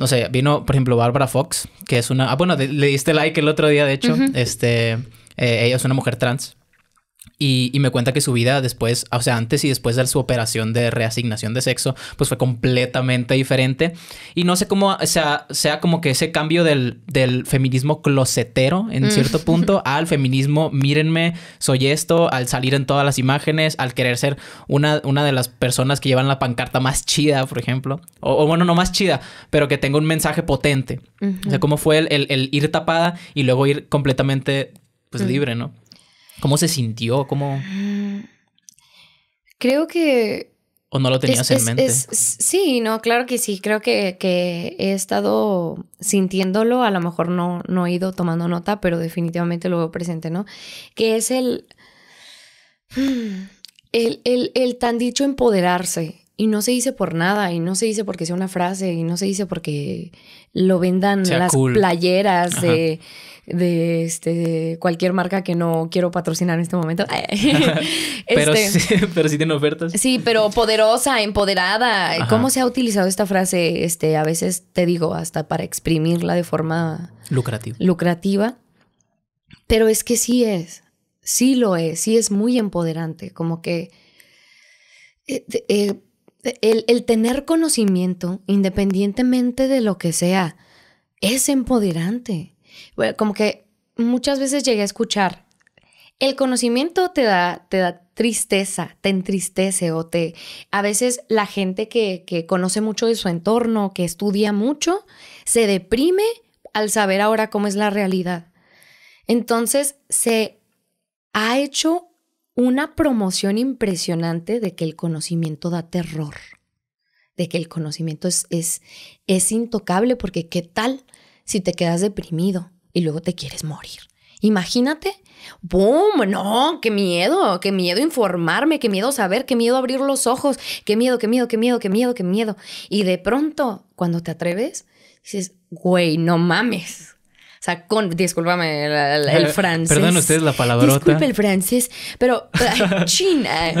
no sé, vino, por ejemplo, Barbara Fox, que es una. Ah, bueno, le diste like el otro día, de hecho. Este. Eh, ella es una mujer trans. Y, me cuenta que su vida después, o sea, antes y después de su operación de reasignación de sexo, pues fue completamente diferente. Y no sé cómo sea, sea como que ese cambio del, feminismo closetero, en mm. cierto punto, al feminismo, mírenme, soy esto, al salir en todas las imágenes, al querer ser una, una de las personas que llevan la pancarta más chida, por ejemplo. O, bueno, no más chida, pero que tenga un mensaje potente. O sea, cómo fue el, ir tapada y luego ir completamente, pues, mm. libre, ¿no? ¿Cómo se sintió? ¿Cómo...? Creo que... ¿O no lo tenías en mente? sí, no, claro que sí. Creo que, he estado sintiéndolo. A lo mejor no, no he ido tomando nota, pero definitivamente lo veo presente, ¿no? Que es el... El, tan dicho empoderarse. Y no se dice por nada, y no se dice porque sea una frase, y no se dice porque lo vendan las playeras de de este, cualquier marca que no quiero patrocinar en este momento. Este, pero, sí, pero tiene ofertas. Sí, pero poderosa, empoderada. ¿Cómo se ha utilizado esta frase? Este, a veces te digo, hasta para exprimirla de forma lucrativa. lucrativa. Pero es que sí es, sí lo es, sí es muy empoderante, como que... Eh, eh, el, el, tener conocimiento, independientemente de lo que sea, es empoderante como que muchas veces llegué a escuchar, el conocimiento te da, tristeza, te entristece o te... A veces la gente que, que conoce mucho de su entorno, que estudia mucho, se deprime al saber ahora cómo es la realidad. Entonces se ha hecho una promoción impresionante de que el conocimiento da terror, de que el conocimiento es, es, es intocable, porque ¿qué tal si te quedas deprimido y luego te quieres morir. Imagínate, ¡boom! No, qué miedo, qué miedo informarme, qué miedo saber, qué miedo abrir los ojos, qué miedo, qué miedo, qué miedo, qué miedo, qué miedo. Y de pronto, cuando te atreves, dices, güey, no mames. O sea, con, discúlpame el, francés. Perdón ustedes la palabrota. Disculpe el francés, pero China.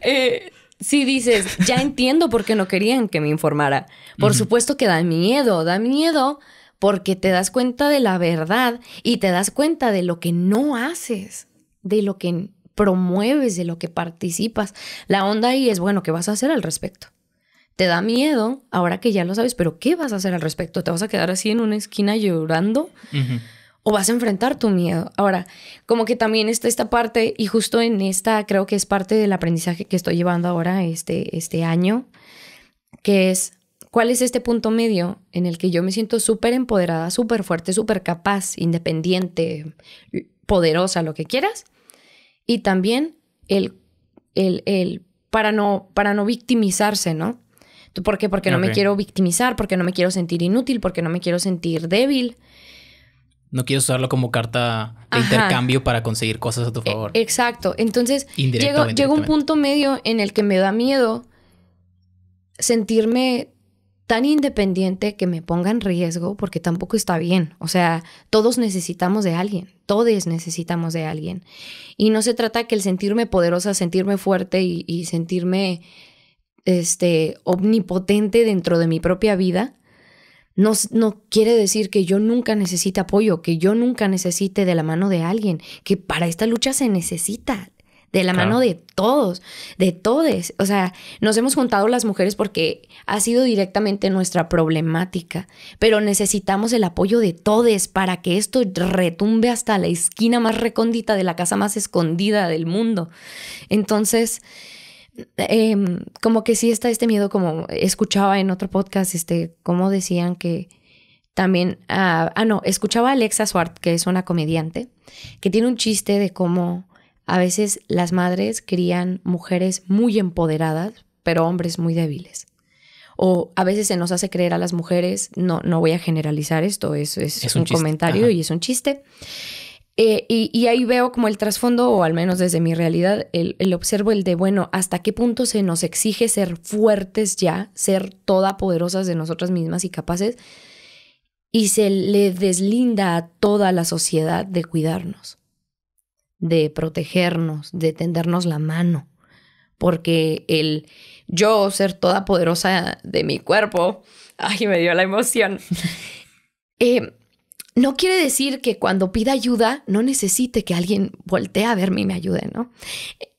Eh, si dices, ya entiendo por qué no querían que me informara. Por supuesto que da miedo, da miedo porque te das cuenta de la verdad y te das cuenta de lo que no haces, de lo que promueves, de lo que participas. La onda ahí es, bueno, ¿qué vas a hacer al respecto? Te da miedo ahora que ya lo sabes, pero ¿qué vas a hacer al respecto? ¿Te vas a quedar así en una esquina llorando? o vas a enfrentar tu miedo. Ahora, como que también está esta parte, y justo en esta creo que es parte del aprendizaje que estoy llevando ahora este, este año, que es cuál es este punto medio en el que yo me siento súper empoderada, súper fuerte, súper capaz, independiente, poderosa, lo que quieras, y también el, el, para, no, para no victimizarse, ¿no? ¿Por qué? Porque no me quiero victimizar, porque no me quiero sentir inútil, porque no me quiero sentir débil no quieres usarlo como carta de intercambio para conseguir cosas a tu e favor. exacto. Entonces, llega un punto medio en el que me da miedo sentirme tan independiente que me ponga en riesgo porque tampoco está bien. O sea, todos necesitamos de alguien, todos necesitamos de alguien. Y no se trata que el sentirme poderosa, sentirme fuerte y, y sentirme este, omnipotente dentro de mi propia vida no, no, quiere decir que yo nunca necesite apoyo, que yo nunca necesite de la mano de alguien, que para esta lucha se necesita de la mano de todos, de todes. O sea, nos hemos juntado las mujeres porque ha sido directamente nuestra problemática, pero necesitamos el apoyo de todes para que esto retumbe hasta la esquina más recóndita de la casa más escondida del mundo. Entonces, Em, como que sí está este miedo, como escuchaba en otro podcast, este, como decían que también, ah, ah, no, escuchaba a Alexa Swart, que es una comediante, que tiene un chiste de cómo a veces las madres crían mujeres muy empoderadas, pero hombres muy débiles. O a veces se nos hace creer a las mujeres, no, no voy a generalizar esto, es, es, un, comentario y es un chiste, eh, y, ahí veo como el trasfondo, o al menos desde mi realidad, el, observo el de, bueno, hasta qué punto se nos exige ser fuertes ya, ser todapoderosas de nosotras mismas y capaces, y se le deslinda a toda la sociedad de cuidarnos, de protegernos, de tendernos la mano, porque el yo ser todapoderosa de mi cuerpo, ay, me dio la emoción. eh, no quiere decir que cuando pida ayuda no necesite que alguien voltee a verme y me ayude, ¿no?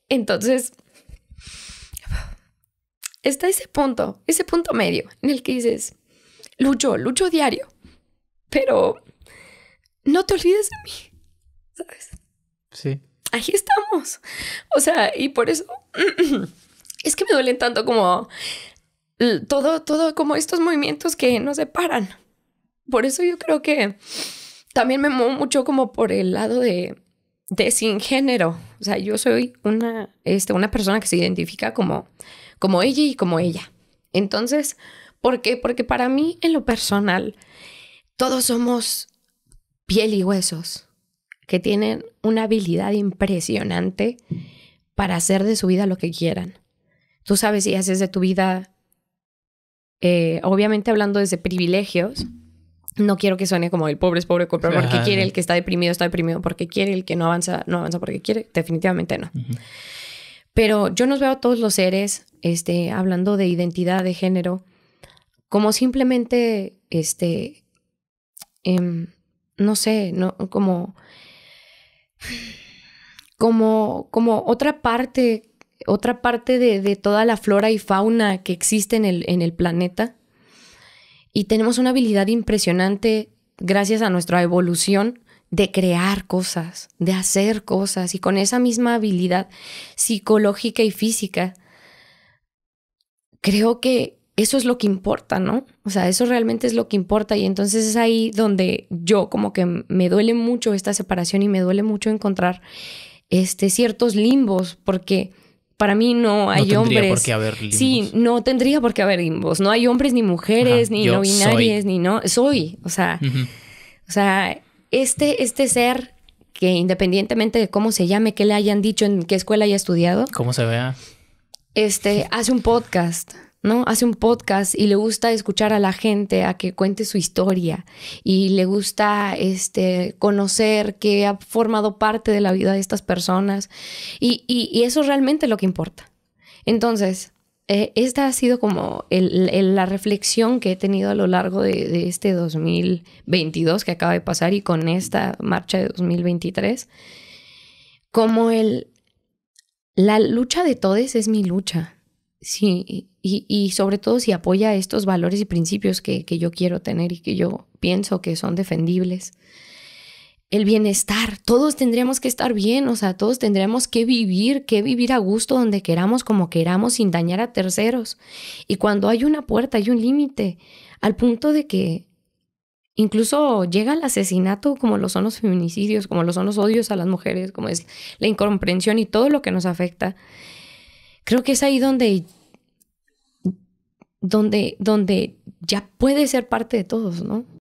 Entonces, está ese punto, ese punto medio en el que dices, lucho, lucho diario, pero no te olvides de mí, ¿sabes? Sí. Ahí estamos. O sea, y por eso es que me duelen tanto como todo, todo, como estos movimientos que nos separan por eso yo creo que también me muevo mucho como por el lado de, de sin género. O sea, yo soy una, este, una persona que se identifica como, como ella y como ella. Entonces, ¿por qué? Porque para mí, en lo personal, todos somos piel y huesos que tienen una habilidad impresionante para hacer de su vida lo que quieran. Tú sabes si haces de tu vida, eh, obviamente hablando desde privilegios, no quiero que suene como el pobre es pobre, porque quiere el que está deprimido, está deprimido, porque quiere el que no avanza, no avanza porque quiere, definitivamente no. Pero yo nos veo a todos los seres, este, hablando de identidad, de género, como simplemente, este, em, no sé, como, como, como otra parte, otra parte de, toda la flora y fauna que existe en el, en el planeta y tenemos una habilidad impresionante gracias a nuestra evolución de crear cosas, de hacer cosas y con esa misma habilidad psicológica y física. Creo que eso es lo que importa, ¿no? O sea, eso realmente es lo que importa y entonces es ahí donde yo como que me duele mucho esta separación y me duele mucho encontrar este ciertos limbos porque para mí no hay no hombres. Por qué haber limbos. Sí, no tendría por qué haber limbos. No hay hombres ni mujeres, ni no binarias, ni no. Soy. O sea, o sea, este, este ser que independientemente de cómo se llame, qué le hayan dicho, en qué escuela haya estudiado. Cómo se vea. Este, hace un podcast. ¿no? Hace un podcast y le gusta escuchar a la gente a que cuente su historia y le gusta este, conocer que ha formado parte de la vida de estas personas y, eso es realmente lo que importa. Entonces, eh, esta ha sido como la reflexión que he tenido a lo largo de, este 2022 que acaba de pasar y con esta marcha de 2023, como el, la lucha de todos es mi lucha Sí, y, sobre todo si apoya estos valores y principios que, que, yo quiero tener y que yo pienso que son defendibles. El bienestar, todos tendríamos que estar bien, o sea, todos tendríamos que vivir, que vivir a gusto donde queramos, como queramos, sin dañar a terceros. Y cuando hay una puerta, hay un límite, al punto de que incluso llega el asesinato, como lo son los feminicidios, como lo son los odios a las mujeres, como es la incomprensión y todo lo que nos afecta creo que es ahí donde, donde, donde ya puede ser parte de todos, ¿no?